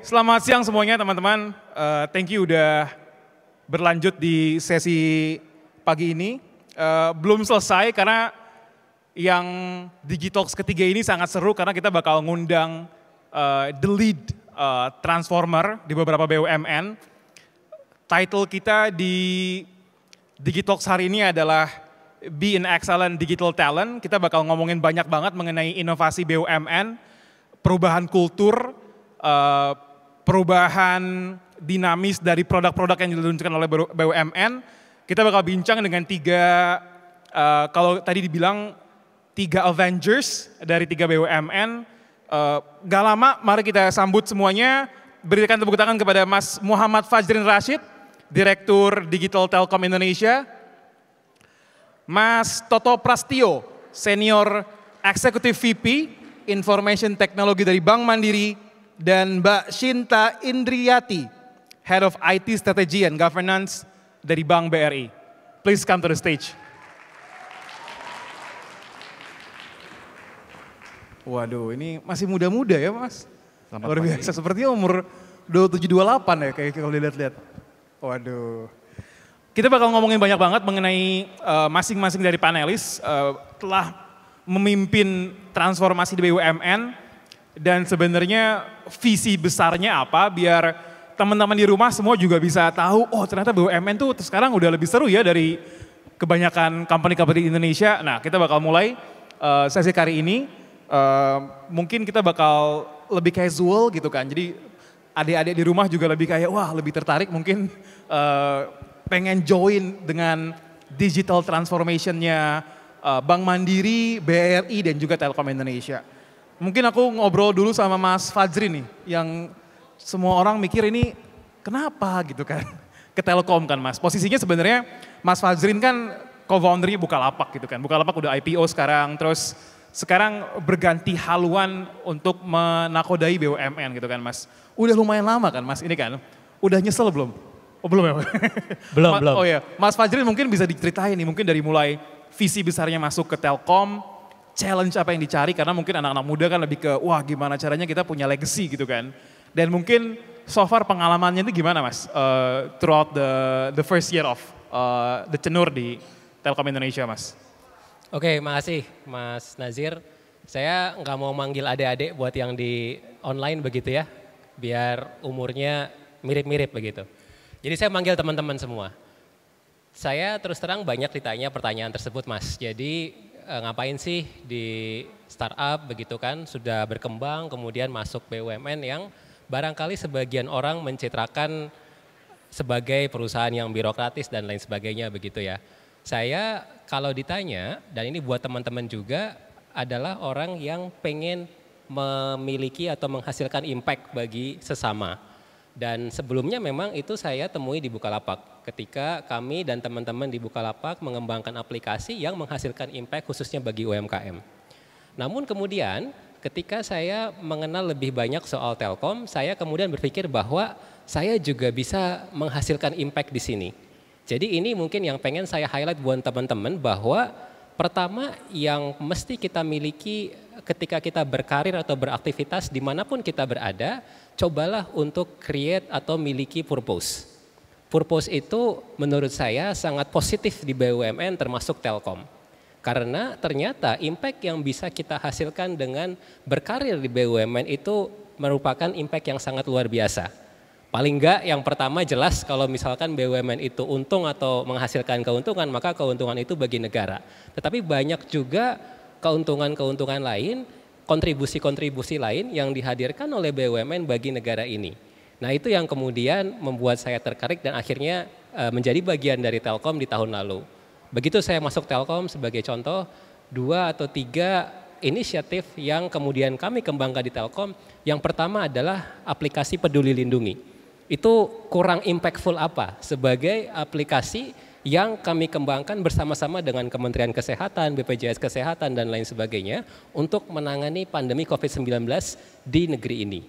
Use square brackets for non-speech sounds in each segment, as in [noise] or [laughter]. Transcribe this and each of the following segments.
selamat siang semuanya teman-teman. Uh, thank you udah berlanjut di sesi pagi ini. Uh, belum selesai karena yang Digitox ketiga ini sangat seru karena kita bakal ngundang uh, the lead uh, transformer di beberapa BUMN. Title kita di Digitalks hari ini adalah Be an Excellent Digital Talent. Kita bakal ngomongin banyak banget mengenai inovasi BUMN, perubahan kultur, perubahan dinamis dari produk-produk yang diluncurkan oleh BUMN. Kita bakal bincang dengan tiga, uh, kalau tadi dibilang tiga Avengers dari tiga BUMN. Uh, eh, gak lama, mari kita sambut semuanya. Berikan tepuk tangan kepada Mas Muhammad Fajrin Rashid, Direktur Digital Telkom Indonesia. Mas Toto Prastio, Senior Executive VP Information Technology dari Bank Mandiri dan Mbak Shinta Indriyati, Head of IT Strategy and Governance dari Bank BRI. Please come to the stage. Waduh, ini masih muda-muda ya mas. Selamat Luar biasa, pagi. seperti umur 27-28 ya kayak kalau dilihat-lihat. Waduh. Kita bakal ngomongin banyak banget mengenai eh, masing-masing uh, dari panelis uh, telah memimpin transformasi di BUMN, dan sebenarnya visi besarnya apa biar teman-teman di rumah semua juga bisa tahu oh ternyata BUMN tuh sekarang udah lebih seru ya dari kebanyakan company-company Indonesia. Nah, kita bakal mulai uh, sesi kali ini uh, mungkin kita bakal lebih casual gitu kan. Jadi adik-adik di rumah juga lebih kayak wah lebih tertarik mungkin uh, pengen join dengan digital transformationnya uh, Bank Mandiri, BRI dan juga Telkom Indonesia. Mungkin aku ngobrol dulu sama Mas Fajri nih, yang semua orang mikir ini kenapa gitu kan. [laughs] Ke Telkom kan Mas. Posisinya sebenarnya Mas Fajrin kan co buka Bukalapak gitu kan. Bukalapak udah IPO sekarang, terus sekarang berganti haluan untuk menakodai BUMN gitu kan Mas. Udah lumayan lama kan Mas ini kan. Udah nyesel belum? Oh belum ya? [laughs] belum, Ma belum. Oh ya, Mas Fajrin mungkin bisa diceritain nih, mungkin dari mulai visi besarnya masuk ke Telkom, challenge apa yang dicari karena mungkin anak-anak muda kan lebih ke wah gimana caranya kita punya legacy gitu kan. Dan mungkin so far pengalamannya itu gimana mas uh, throughout the the first year of uh, the cenur di Telkom Indonesia mas? Oke okay, makasih mas Nazir. Saya nggak mau manggil adik-adik buat yang di online begitu ya, biar umurnya mirip-mirip begitu. Jadi saya manggil teman-teman semua. Saya terus terang banyak ditanya pertanyaan tersebut mas. Jadi Eh, ngapain sih di startup begitu kan, sudah berkembang kemudian masuk BUMN yang barangkali sebagian orang mencitrakan sebagai perusahaan yang birokratis dan lain sebagainya begitu ya. Saya kalau ditanya, dan ini buat teman-teman juga, adalah orang yang pengen memiliki atau menghasilkan impact bagi sesama. Dan sebelumnya memang itu saya temui di Bukalapak ketika kami dan teman-teman di Bukalapak mengembangkan aplikasi yang menghasilkan impact khususnya bagi UMKM. Namun kemudian ketika saya mengenal lebih banyak soal Telkom, saya kemudian berpikir bahwa saya juga bisa menghasilkan impact di sini. Jadi ini mungkin yang pengen saya highlight buat teman-teman bahwa pertama yang mesti kita miliki ketika kita berkarir atau beraktivitas dimanapun kita berada, cobalah untuk create atau miliki purpose. Purpose itu menurut saya sangat positif di BUMN termasuk Telkom. Karena ternyata impact yang bisa kita hasilkan dengan berkarir di BUMN itu merupakan impact yang sangat luar biasa. Paling enggak yang pertama jelas kalau misalkan BUMN itu untung atau menghasilkan keuntungan, maka keuntungan itu bagi negara. Tetapi banyak juga keuntungan-keuntungan lain, kontribusi-kontribusi lain yang dihadirkan oleh BUMN bagi negara ini. Nah itu yang kemudian membuat saya tertarik dan akhirnya eh, menjadi bagian dari Telkom di tahun lalu. Begitu saya masuk Telkom sebagai contoh, dua atau tiga inisiatif yang kemudian kami kembangkan di Telkom, yang pertama adalah aplikasi peduli lindungi. Itu kurang impactful apa sebagai aplikasi yang kami kembangkan bersama-sama dengan Kementerian Kesehatan, BPJS Kesehatan, dan lain sebagainya untuk menangani pandemi COVID-19 di negeri ini.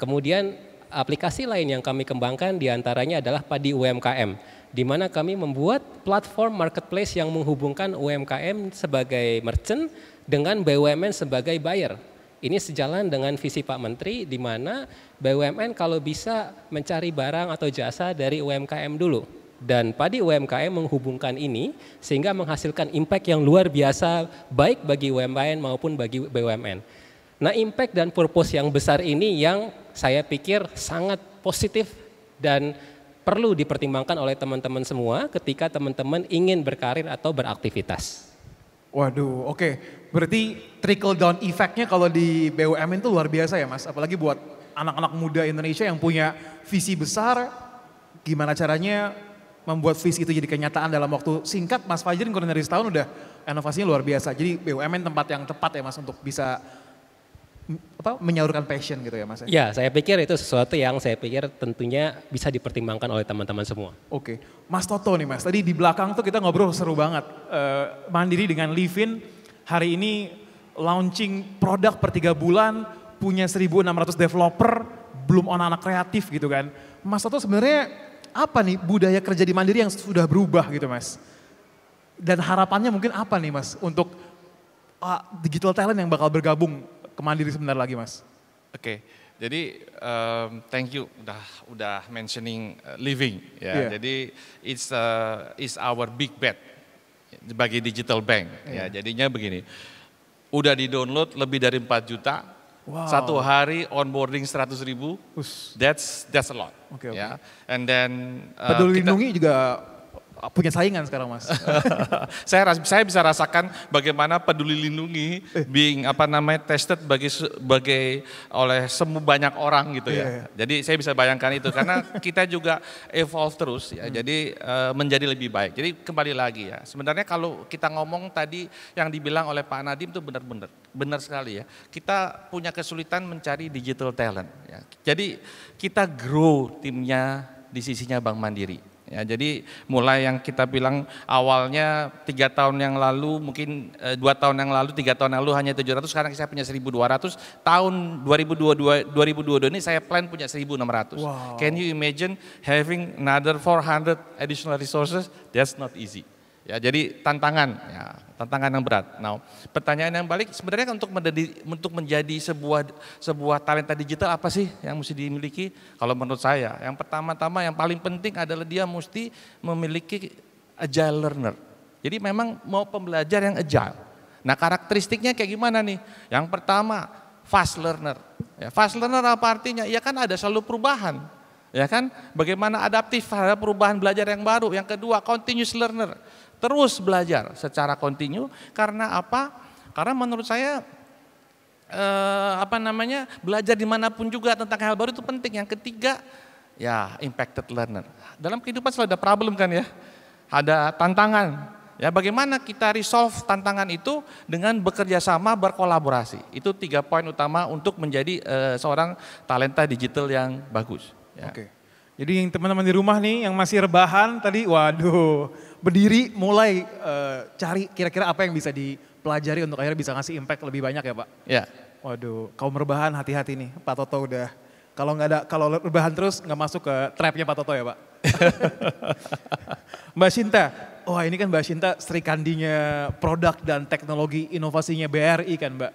Kemudian aplikasi lain yang kami kembangkan diantaranya adalah Padi UMKM, di mana kami membuat platform marketplace yang menghubungkan UMKM sebagai merchant dengan BUMN sebagai buyer. Ini sejalan dengan visi Pak Menteri di mana BUMN kalau bisa mencari barang atau jasa dari UMKM dulu. Dan padi UMKM menghubungkan ini sehingga menghasilkan impact yang luar biasa baik bagi UMKM maupun bagi BUMN. Nah impact dan purpose yang besar ini yang saya pikir sangat positif dan perlu dipertimbangkan oleh teman-teman semua ketika teman-teman ingin berkarir atau beraktivitas. Waduh, oke. Okay. Berarti trickle down effect-nya kalau di BUMN itu luar biasa ya mas. Apalagi buat anak-anak muda Indonesia yang punya visi besar, gimana caranya membuat visi itu jadi kenyataan dalam waktu singkat. Mas Fajrin kurang dari setahun udah inovasinya luar biasa. Jadi BUMN tempat yang tepat ya mas untuk bisa apa menyalurkan passion gitu ya Mas? Ya? ya, saya pikir itu sesuatu yang saya pikir tentunya bisa dipertimbangkan oleh teman-teman semua. Oke. Mas Toto nih Mas, tadi di belakang tuh kita ngobrol seru banget. Uh, mandiri dengan Livin hari ini launching produk per tiga bulan, punya 1.600 developer, belum anak-anak kreatif gitu kan. Mas Toto sebenarnya apa nih budaya kerja di Mandiri yang sudah berubah gitu Mas? Dan harapannya mungkin apa nih Mas untuk ah, digital talent yang bakal bergabung ke Mandiri sebentar lagi, Mas. Oke. Okay. Jadi um, thank you udah udah mentioning eh, living ya. Yeah. Jadi it's uh, it's our big bet bagi digital bank yeah. ya. Iya. Jadinya begini. Udah di-download lebih dari 4 juta. Wow. Satu hari onboarding seratus ribu. Ush. That's that's a lot. Okay, okay. Ya. And then uh, peduli lindungi juga punya saingan sekarang mas. [laughs] saya saya bisa rasakan bagaimana peduli lindungi eh. being apa namanya tested bagi sebagai oleh semua banyak orang gitu ya. Iya, iya. Jadi saya bisa bayangkan itu karena kita juga evolve terus ya. Hmm. Jadi uh, menjadi lebih baik. Jadi kembali lagi ya. Sebenarnya kalau kita ngomong tadi yang dibilang oleh Pak Nadim itu benar-benar benar sekali ya. Kita punya kesulitan mencari digital talent ya. Jadi kita grow timnya di sisinya Bank Mandiri Ya, jadi mulai yang kita bilang awalnya tiga tahun yang lalu mungkin eh, dua tahun yang lalu tiga tahun yang lalu hanya 700 sekarang saya punya 1200 tahun 2022 2022 ini saya plan punya 1600. Wow. Can you imagine having another 400 additional resources? That's not easy. Ya, jadi tantangan, ya, tantangan yang berat. Nah, pertanyaan yang balik sebenarnya untuk menjadi, untuk menjadi sebuah sebuah talenta digital apa sih yang mesti dimiliki? Kalau menurut saya, yang pertama-tama yang paling penting adalah dia mesti memiliki agile learner. Jadi memang mau pembelajar yang agile. Nah, karakteristiknya kayak gimana nih? Yang pertama, fast learner. Ya, fast learner apa artinya? Ya kan ada selalu perubahan. Ya kan? Bagaimana adaptif terhadap perubahan belajar yang baru. Yang kedua, continuous learner Terus belajar secara kontinu karena apa? Karena menurut saya eh, apa namanya? belajar dimanapun juga tentang hal baru itu penting. Yang ketiga, ya impacted learner. Dalam kehidupan selalu ada problem kan ya. Ada tantangan, Ya, bagaimana kita resolve tantangan itu dengan bekerja sama, berkolaborasi. Itu tiga poin utama untuk menjadi eh, seorang talenta digital yang bagus. Ya. Oke. Okay. Jadi yang teman-teman di rumah nih yang masih rebahan tadi, waduh, berdiri mulai uh, cari kira-kira apa yang bisa dipelajari untuk akhirnya bisa ngasih impact lebih banyak ya Pak. Ya. Waduh, kau rebahan hati-hati nih, Pak Toto udah kalau nggak ada kalau rebahan terus nggak masuk ke trapnya Pak Toto ya Pak. [laughs] Mbak Sinta, wah ini kan Mbak Sinta Sri Kandinya produk dan teknologi inovasinya BRI kan Mbak.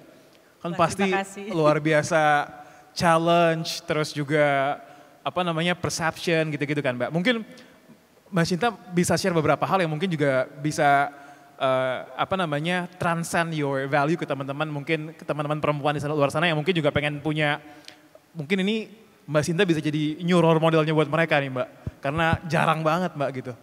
Kan pasti luar biasa challenge terus juga apa namanya perception gitu-gitu kan Mbak. Mungkin Mbak Cinta bisa share beberapa hal yang mungkin juga bisa uh, apa namanya transcend your value ke teman-teman mungkin ke teman-teman perempuan di sana luar sana yang mungkin juga pengen punya mungkin ini Mbak Sinta bisa jadi new role modelnya buat mereka nih Mbak karena jarang banget Mbak gitu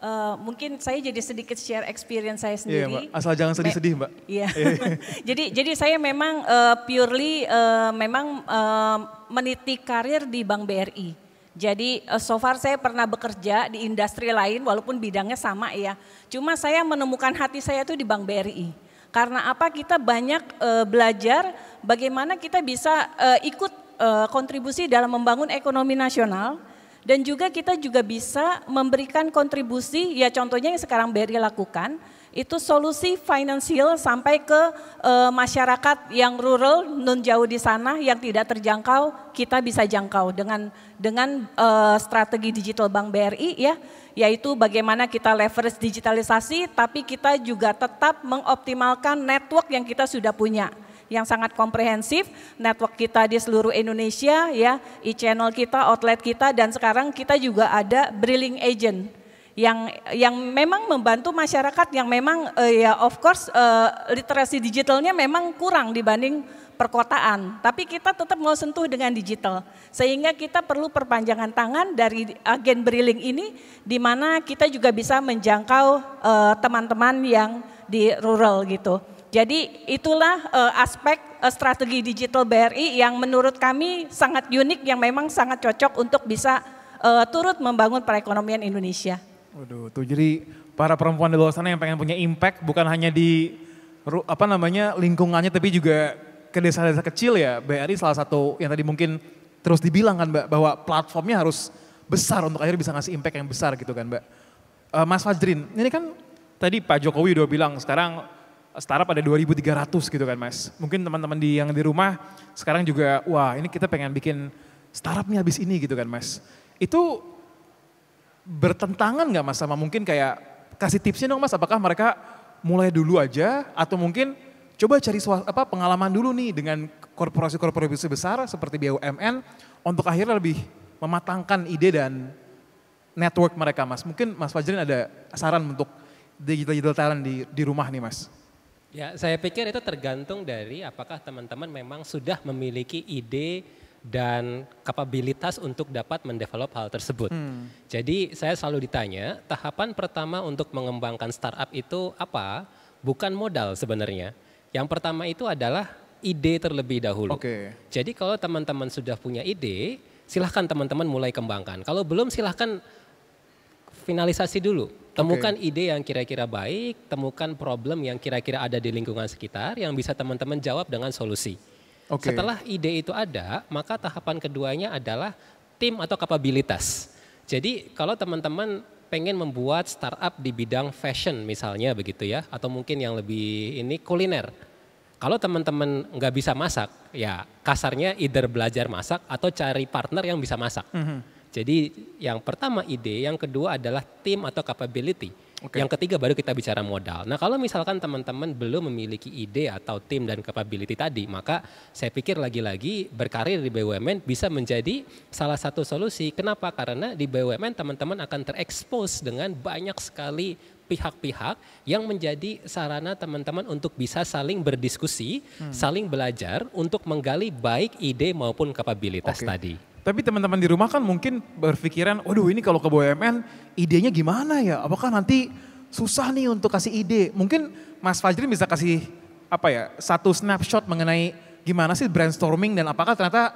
uh, mungkin saya jadi sedikit share experience saya iya, sendiri. Iya, Asal jangan sedih-sedih, Mbak. Iya. iya. [laughs] jadi jadi saya memang uh, purely uh, memang uh, meniti karir di Bank BRI. Jadi uh, so far saya pernah bekerja di industri lain walaupun bidangnya sama ya. Cuma saya menemukan hati saya itu di Bank BRI. Karena apa kita banyak uh, belajar bagaimana kita bisa uh, ikut uh, kontribusi dalam membangun ekonomi nasional dan juga kita juga bisa memberikan kontribusi, ya contohnya yang sekarang BRI lakukan, itu solusi finansial sampai ke e, masyarakat yang rural non jauh di sana yang tidak terjangkau kita bisa jangkau dengan dengan e, strategi digital bank BRI ya yaitu bagaimana kita leverage digitalisasi tapi kita juga tetap mengoptimalkan network yang kita sudah punya yang sangat komprehensif, network kita di seluruh Indonesia ya, e-channel kita, outlet kita dan sekarang kita juga ada Brilling Agent yang yang memang membantu masyarakat yang memang uh, ya of course uh, literasi digitalnya memang kurang dibanding perkotaan, tapi kita tetap mau sentuh dengan digital. Sehingga kita perlu perpanjangan tangan dari agen Briling ini di mana kita juga bisa menjangkau eh, teman-teman uh, teman -teman yang di rural gitu. Jadi itulah uh, aspek uh, strategi digital BRI yang menurut kami sangat unik yang memang sangat cocok untuk bisa uh, turut membangun perekonomian Indonesia. Waduh, tuh jadi para perempuan di luar sana yang pengen punya impact bukan hanya di apa namanya lingkungannya tapi juga ke desa-desa kecil ya. BRI salah satu yang tadi mungkin terus dibilang kan Mbak bahwa platformnya harus besar untuk akhirnya bisa ngasih impact yang besar gitu kan Mbak. Uh, Mas Fajrin, ini kan tadi Pak Jokowi udah bilang sekarang startup ada 2.300 gitu kan mas. Mungkin teman-teman di yang di rumah sekarang juga wah ini kita pengen bikin startup nih habis ini gitu kan mas. Itu bertentangan nggak mas sama mungkin kayak kasih tipsnya dong mas apakah mereka mulai dulu aja atau mungkin coba cari apa pengalaman dulu nih dengan korporasi-korporasi besar seperti BUMN untuk akhirnya lebih mematangkan ide dan network mereka mas. Mungkin mas Fajrin ada saran untuk digital, digital talent di, di rumah nih mas. Ya, saya pikir itu tergantung dari apakah teman-teman memang sudah memiliki ide dan kapabilitas untuk dapat mendevelop hal tersebut. Hmm. Jadi saya selalu ditanya, tahapan pertama untuk mengembangkan startup itu apa? Bukan modal sebenarnya. Yang pertama itu adalah ide terlebih dahulu. Okay. Jadi kalau teman-teman sudah punya ide, silahkan teman-teman mulai kembangkan. Kalau belum silahkan finalisasi dulu. Temukan okay. ide yang kira-kira baik, temukan problem yang kira-kira ada di lingkungan sekitar yang bisa teman-teman jawab dengan solusi. Okay. Setelah ide itu ada, maka tahapan keduanya adalah tim atau kapabilitas. Jadi kalau teman-teman pengen membuat startup di bidang fashion misalnya begitu ya, atau mungkin yang lebih ini kuliner. Kalau teman-teman nggak bisa masak, ya kasarnya either belajar masak atau cari partner yang bisa masak. Mm -hmm jadi yang pertama ide, yang kedua adalah tim atau capability. Okay. Yang ketiga baru kita bicara modal. Nah kalau misalkan teman-teman belum memiliki ide atau tim dan capability tadi, maka saya pikir lagi-lagi berkarir di BUMN bisa menjadi salah satu solusi. Kenapa? Karena di BUMN teman-teman akan terekspos dengan banyak sekali pihak-pihak yang menjadi sarana teman-teman untuk bisa saling berdiskusi, hmm. saling belajar untuk menggali baik ide maupun kapabilitas okay. tadi. Tapi teman-teman di rumah kan mungkin berpikiran, waduh ini kalau ke BUMN idenya gimana ya? Apakah nanti susah nih untuk kasih ide? Mungkin Mas Fajri bisa kasih apa ya satu snapshot mengenai gimana sih brainstorming dan apakah ternyata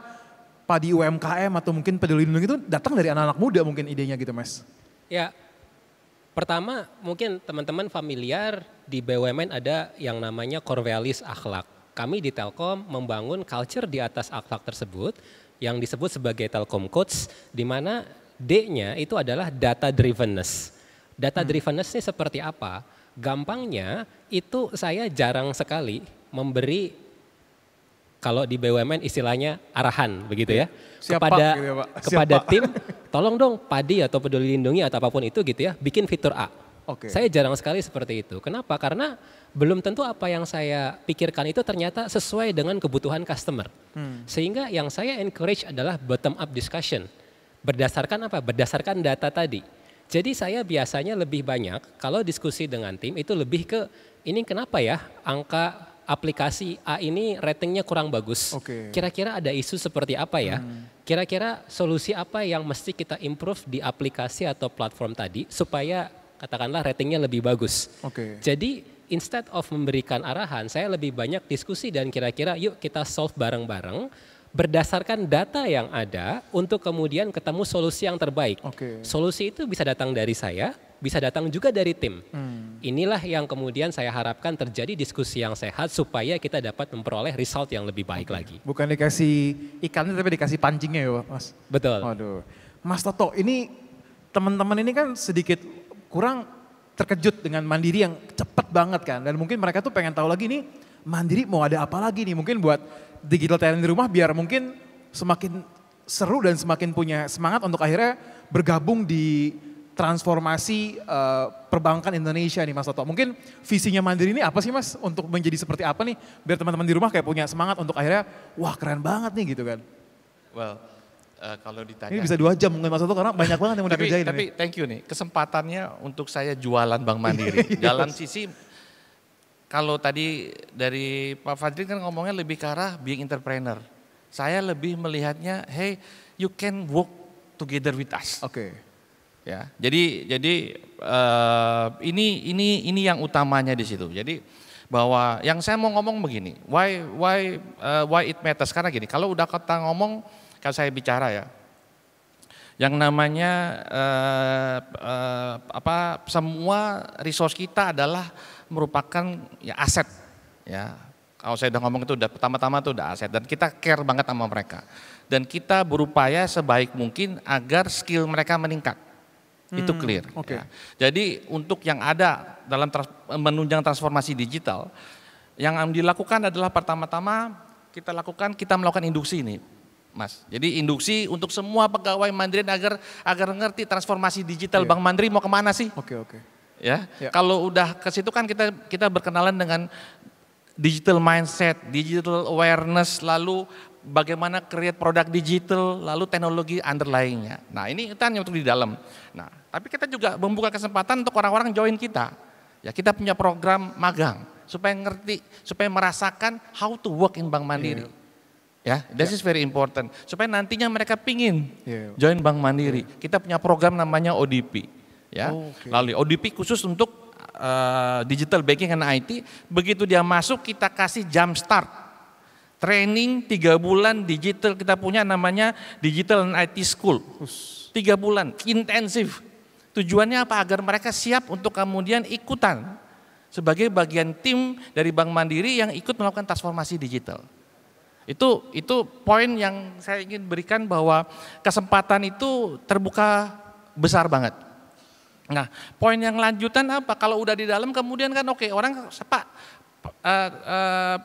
padi UMKM atau mungkin peduli lindungi itu datang dari anak-anak muda mungkin idenya gitu mas? Ya, pertama mungkin teman-teman familiar di BUMN ada yang namanya core values akhlak. Kami di Telkom membangun culture di atas akhlak tersebut yang disebut sebagai Telkom Coach di mana D-nya itu adalah data drivenness. Data hmm. drivenness ini seperti apa? Gampangnya itu saya jarang sekali memberi kalau di BUMN istilahnya arahan begitu ya siapa, kepada gitu ya, kepada tim tolong dong padi atau peduli lindungi atau apapun itu gitu ya bikin fitur A Okay. Saya jarang sekali seperti itu. Kenapa? Karena belum tentu apa yang saya pikirkan itu ternyata sesuai dengan kebutuhan customer. Hmm. Sehingga yang saya encourage adalah bottom up discussion. Berdasarkan apa? Berdasarkan data tadi. Jadi saya biasanya lebih banyak kalau diskusi dengan tim itu lebih ke ini kenapa ya angka aplikasi A ini ratingnya kurang bagus. Okay. Kira-kira ada isu seperti apa ya? Hmm. Kira-kira solusi apa yang mesti kita improve di aplikasi atau platform tadi supaya katakanlah ratingnya lebih bagus. Oke. Okay. Jadi instead of memberikan arahan, saya lebih banyak diskusi dan kira-kira yuk kita solve bareng-bareng berdasarkan data yang ada untuk kemudian ketemu solusi yang terbaik. Okay. Solusi itu bisa datang dari saya, bisa datang juga dari tim. Hmm. Inilah yang kemudian saya harapkan terjadi diskusi yang sehat supaya kita dapat memperoleh result yang lebih baik okay. lagi. Bukan dikasih ikannya tapi dikasih pancingnya ya Mas. Betul. Waduh. Mas Toto ini teman-teman ini kan sedikit kurang terkejut dengan mandiri yang cepet banget kan. Dan mungkin mereka tuh pengen tahu lagi nih mandiri mau ada apa lagi nih. Mungkin buat digital talent di rumah biar mungkin semakin seru dan semakin punya semangat untuk akhirnya bergabung di transformasi uh, perbankan Indonesia nih Mas Toto. Mungkin visinya Mandiri ini apa sih Mas untuk menjadi seperti apa nih biar teman-teman di rumah kayak punya semangat untuk akhirnya wah keren banget nih gitu kan. Well, Eh, kalau ditanya. Ini bisa dua jam mungkin Mas itu karena banyak banget yang mau tapi, dikerjain. Tapi ini. thank you nih, kesempatannya untuk saya jualan Bank Mandiri. [laughs] Dalam sisi kalau tadi dari Pak Fadrin kan ngomongnya lebih ke arah being entrepreneur. Saya lebih melihatnya, hey, you can work together with us. Oke. Okay. Ya, jadi jadi uh, ini ini ini yang utamanya di situ. Jadi bahwa yang saya mau ngomong begini, why why uh, why it matters karena gini, kalau udah kata ngomong kalau saya bicara ya, yang namanya eh, eh, apa semua resource kita adalah merupakan ya aset ya kalau saya udah ngomong itu udah pertama-tama itu udah aset dan kita care banget sama mereka dan kita berupaya sebaik mungkin agar skill mereka meningkat hmm, itu clear okay. ya. jadi untuk yang ada dalam trans, menunjang transformasi digital yang dilakukan adalah pertama-tama kita lakukan kita melakukan induksi ini Mas. Jadi induksi untuk semua pegawai Mandiri agar agar ngerti transformasi digital yeah. Bank Mandiri mau kemana sih? Oke oke. Okay. Ya. ya, kalau udah ke situ kan kita kita berkenalan dengan digital mindset, digital awareness, lalu bagaimana create produk digital, lalu teknologi underlyingnya. Nah ini kan hanya untuk di dalam. Nah tapi kita juga membuka kesempatan untuk orang-orang join kita. Ya kita punya program magang supaya ngerti, supaya merasakan how to work in Bank Mandiri. Yeah Ya, this yeah. is very important. Supaya nantinya mereka pingin yeah. join Bank Mandiri. Yeah. Kita punya program namanya ODP. Ya, oh, okay. lalu ODP khusus untuk uh, digital banking dan IT. Begitu dia masuk kita kasih jump start. Training tiga bulan digital kita punya namanya digital and IT school. Tiga bulan intensif. Tujuannya apa? Agar mereka siap untuk kemudian ikutan sebagai bagian tim dari Bank Mandiri yang ikut melakukan transformasi digital. Itu itu poin yang saya ingin berikan bahwa kesempatan itu terbuka besar banget. Nah, poin yang lanjutan apa? Kalau udah di dalam kemudian kan oke okay, orang sepak Uh,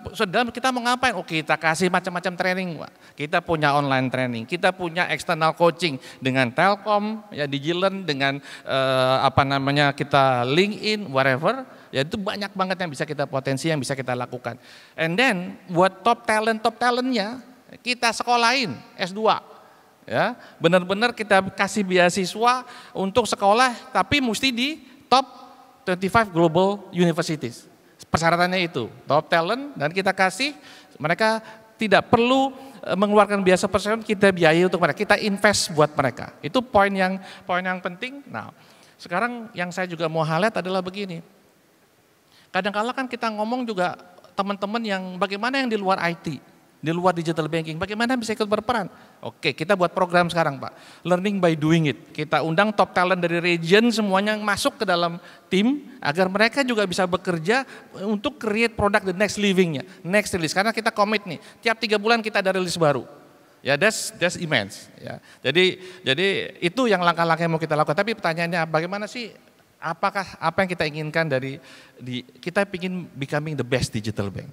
eh, uh, eh, dalam kita mau ngapain? Oh kita kasih macam-macam training, kita punya online training, kita punya external coaching dengan Telkom, ya Digilen, dengan uh, apa namanya kita LinkedIn, whatever. Ya itu banyak banget yang bisa kita potensi yang bisa kita lakukan. And then buat top talent top talentnya kita sekolahin S2 ya benar-benar kita kasih beasiswa untuk sekolah tapi mesti di top 25 global universities persyaratannya itu top talent dan kita kasih mereka tidak perlu eh, mengeluarkan biasa persen kita biayai untuk mereka kita invest buat mereka itu poin yang poin yang penting nah sekarang yang saya juga mau highlight adalah begini Kadang-kala kan kita ngomong juga teman-teman yang bagaimana yang di luar IT, di luar digital banking, bagaimana bisa ikut berperan? Oke, kita buat program sekarang Pak, learning by doing it. Kita undang top talent dari region semuanya masuk ke dalam tim agar mereka juga bisa bekerja untuk create product the next livingnya, next release. Karena kita komit nih, tiap tiga bulan kita ada rilis baru. Ya, that's that's immense. Ya, jadi jadi itu yang langkah-langkah yang mau kita lakukan. Tapi pertanyaannya, bagaimana sih Apakah apa yang kita inginkan dari di kita ingin becoming the best digital bank?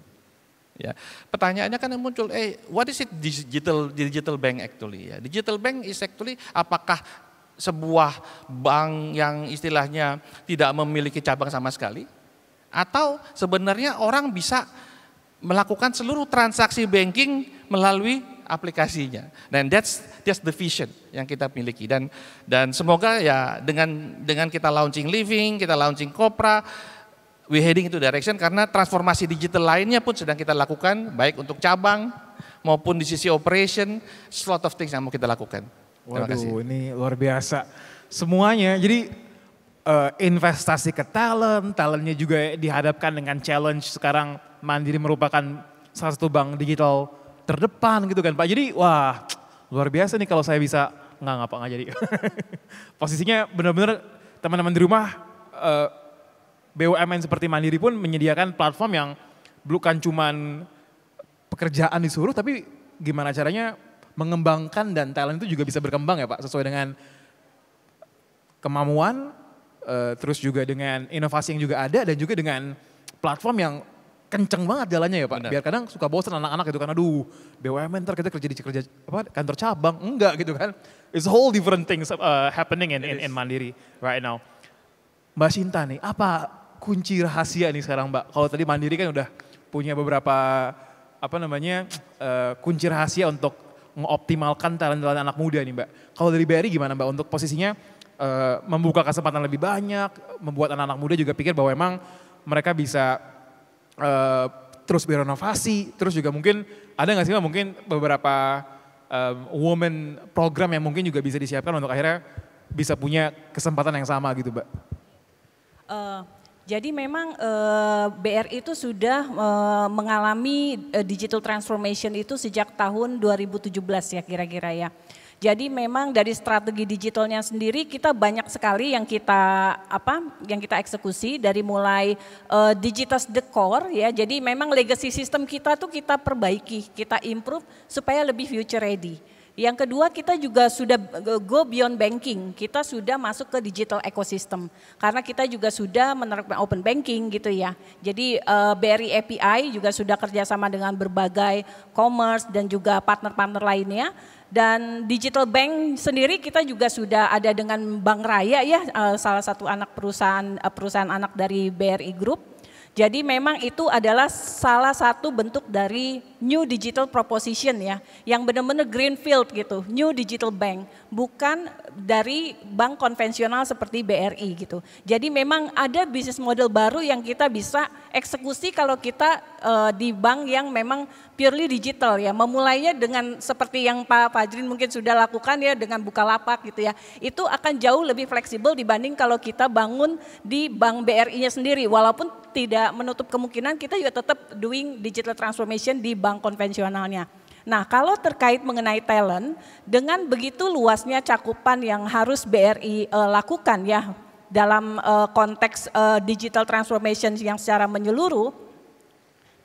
Ya. Pertanyaannya kan yang muncul, eh what is it digital digital bank actually ya? Digital bank is actually apakah sebuah bank yang istilahnya tidak memiliki cabang sama sekali? Atau sebenarnya orang bisa melakukan seluruh transaksi banking melalui aplikasinya. Dan that's just the vision yang kita miliki dan dan semoga ya dengan dengan kita launching living, kita launching kopra we heading itu direction karena transformasi digital lainnya pun sedang kita lakukan baik untuk cabang maupun di sisi operation, slot of things yang mau kita lakukan. Terima Waduh, kasih. ini luar biasa semuanya. Jadi uh, investasi ke talent, talentnya juga dihadapkan dengan challenge sekarang Mandiri merupakan salah satu bank digital terdepan gitu kan Pak. Jadi wah luar biasa nih kalau saya bisa nggak ngapa nggak jadi. [laughs] Posisinya benar-benar teman-teman di rumah eh, BUMN seperti Mandiri pun menyediakan platform yang bukan cuma pekerjaan disuruh tapi gimana caranya mengembangkan dan talent itu juga bisa berkembang ya Pak sesuai dengan kemampuan eh, terus juga dengan inovasi yang juga ada dan juga dengan platform yang kenceng banget jalannya ya Pak. Benar. Biar kadang suka bosan anak-anak gitu kan, aduh BUMN ntar kita kerja di kerja apa, kantor cabang, enggak gitu kan. It's whole different things uh, happening in, in, in Mandiri right now. Mbak Sinta nih, apa kunci rahasia nih sekarang Mbak? Kalau tadi Mandiri kan udah punya beberapa apa namanya uh, kunci rahasia untuk mengoptimalkan talent-talent anak muda nih Mbak. Kalau dari BRI gimana Mbak untuk posisinya uh, membuka kesempatan lebih banyak, membuat anak-anak muda juga pikir bahwa emang mereka bisa Eh, terus berenovasi, terus juga mungkin ada nggak sih Mbak mungkin beberapa um, woman program yang mungkin juga bisa disiapkan untuk akhirnya bisa punya kesempatan yang sama gitu Mbak? Uh, jadi memang uh, BRI itu sudah uh, mengalami uh, digital transformation itu sejak tahun 2017 ya kira-kira ya. Jadi memang dari strategi digitalnya sendiri kita banyak sekali yang kita apa yang kita eksekusi dari mulai uh, eh, digital decor ya. Jadi memang legacy system kita tuh kita perbaiki, kita improve supaya lebih future ready. Yang kedua kita juga sudah eh, go beyond banking, kita sudah masuk ke digital ecosystem karena kita juga sudah menerapkan open banking gitu ya. Jadi uh, eh, BRI API juga sudah kerjasama dengan berbagai commerce dan juga partner-partner lainnya dan digital bank sendiri kita juga sudah ada dengan Bank Raya ya, eh, salah satu anak perusahaan eh, perusahaan anak dari BRI Group. Jadi memang itu adalah salah satu bentuk dari new digital proposition ya, yang benar-benar greenfield gitu, new digital bank, bukan dari bank konvensional seperti BRI gitu. Jadi memang ada bisnis model baru yang kita bisa eksekusi kalau kita uh, di bank yang memang purely digital ya, memulainya dengan seperti yang Pak Fajrin mungkin sudah lakukan ya dengan buka lapak gitu ya. Itu akan jauh lebih fleksibel dibanding kalau kita bangun di bank BRI-nya sendiri walaupun tidak menutup kemungkinan kita juga tetap doing digital transformation di bank bank konvensionalnya. Nah, kalau terkait mengenai talent, dengan begitu luasnya cakupan yang harus BRI uh, eh, lakukan ya dalam uh, konteks uh, digital transformation yang secara menyeluruh,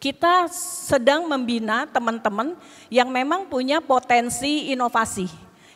kita sedang membina teman-teman yang memang punya potensi inovasi.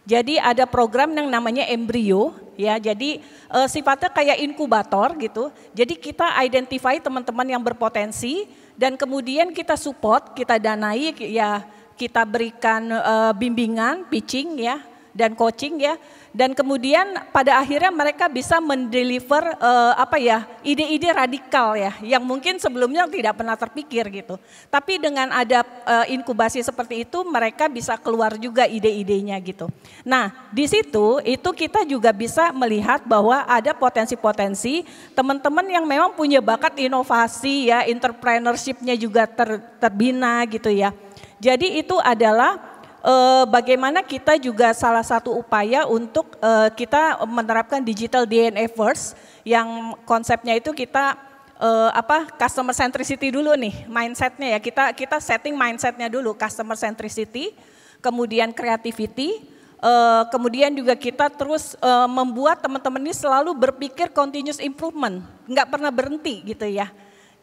Jadi ada program yang namanya embrio ya. Jadi e, sifatnya kayak inkubator gitu. Jadi kita identify teman-teman yang berpotensi dan kemudian kita support, kita danai ya kita berikan uh, bimbingan, pitching ya dan coaching ya dan kemudian pada akhirnya mereka bisa mendeliver uh, apa ya ide-ide radikal ya yang mungkin sebelumnya tidak pernah terpikir gitu. Tapi dengan ada uh, inkubasi seperti itu mereka bisa keluar juga ide-idenya gitu. Nah, di situ itu kita juga bisa melihat bahwa ada potensi-potensi teman-teman yang memang punya bakat inovasi ya, entrepreneurship-nya juga ter, terbina gitu ya. Jadi itu adalah Eh, bagaimana kita juga salah satu upaya untuk eh, kita menerapkan digital DNA first yang konsepnya itu kita eh, apa customer centricity dulu nih mindsetnya ya kita kita setting mindsetnya dulu customer centricity kemudian creativity Uh, kemudian juga kita terus uh, membuat teman-teman ini selalu berpikir continuous improvement, nggak pernah berhenti gitu ya.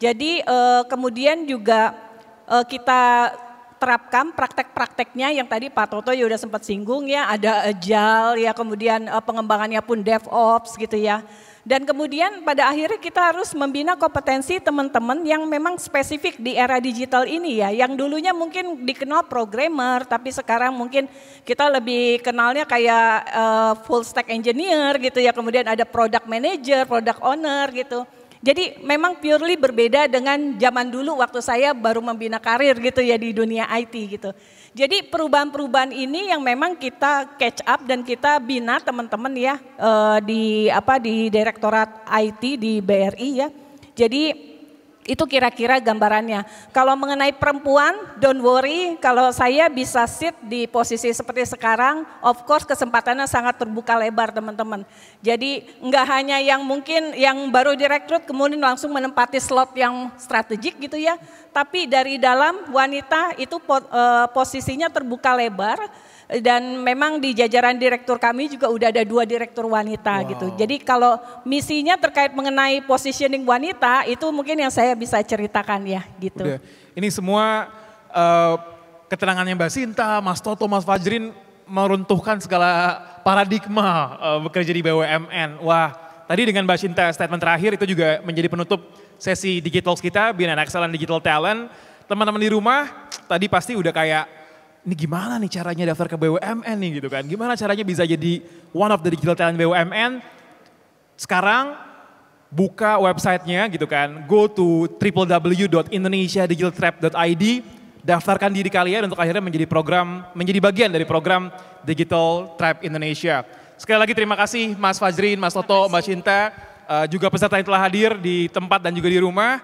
Jadi uh, kemudian juga kita terapkan praktek-prakteknya yang tadi Pak Toto ya udah sempat singgung ya, ada agile ya, kemudian eh, pengembangannya pun DevOps gitu ya. Dan kemudian pada akhirnya kita harus membina kompetensi teman-teman yang memang spesifik di era digital ini ya. Yang dulunya mungkin dikenal programmer, tapi sekarang mungkin kita lebih kenalnya kayak uh, full stack engineer gitu ya. Kemudian ada product manager, product owner gitu. Jadi memang purely berbeda dengan zaman dulu waktu saya baru membina karir gitu ya di dunia IT gitu. Jadi perubahan-perubahan ini yang memang kita catch up dan kita bina teman-teman ya eh, di apa di Direktorat IT di BRI ya. Jadi itu kira-kira gambarannya. Kalau mengenai perempuan, don't worry. Kalau saya bisa sit di posisi seperti sekarang, of course kesempatannya sangat terbuka lebar teman-teman. Jadi nggak hanya yang mungkin yang baru direkrut kemudian langsung menempati slot yang strategik gitu ya. Tapi dari dalam wanita itu eh, posisinya terbuka lebar dan memang di jajaran direktur kami juga udah ada dua direktur wanita wow. gitu. Jadi kalau misinya terkait mengenai positioning wanita itu mungkin yang saya bisa ceritakan ya gitu. Udah. Ini semua uh, eh, keterangannya Mbak Sinta, Mas Toto, Mas Fajrin meruntuhkan segala paradigma uh, bekerja di BUMN. Wah, tadi dengan Mbak Sinta statement terakhir itu juga menjadi penutup sesi digital kita, BNN Excellent Digital Talent. Teman-teman di rumah tadi pasti udah kayak ini gimana nih caranya daftar ke BUMN nih gitu kan. Gimana caranya bisa jadi one of the digital talent BUMN. Sekarang buka websitenya gitu kan. Go to www.indonesiadigitaltrap.id. Daftarkan diri kalian untuk akhirnya menjadi program, menjadi bagian dari program Digital Trap Indonesia. Sekali lagi terima kasih Mas Fajrin, Mas Toto, Mas Cinta, uh, juga peserta yang telah hadir di tempat dan juga di rumah.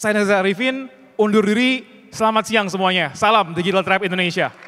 Saya Nazar Arifin, undur diri, selamat siang semuanya. Salam Digital Tribe Indonesia.